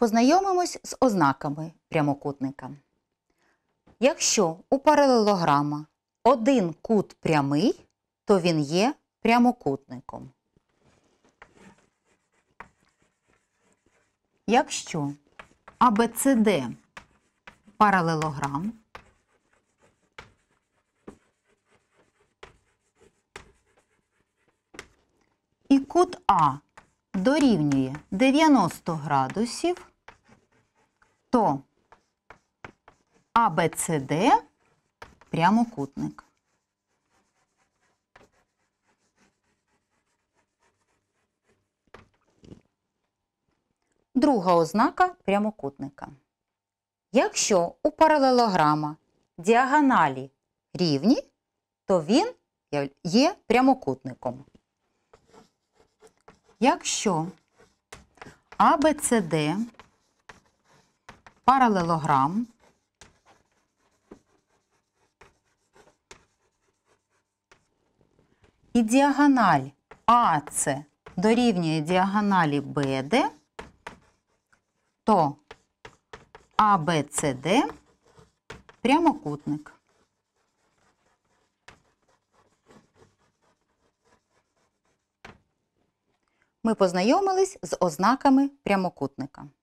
Познайомимось з ознаками прямокутника. Якщо у паралелограма один кут прямий, то він є прямокутником. Якщо АБЦД паралелограм, і кут А дорівнює 90 градусів, то АБЦД прямокутник. Друга ознака прямокутника. Якщо у паралелограма діагоналі рівні, то він є прямокутником. Якщо АБЦД паралелограм. І діагональ АС дорівнює діагоналі БД, то АБЦД прямокутник. Ми познайомились з ознаками прямокутника.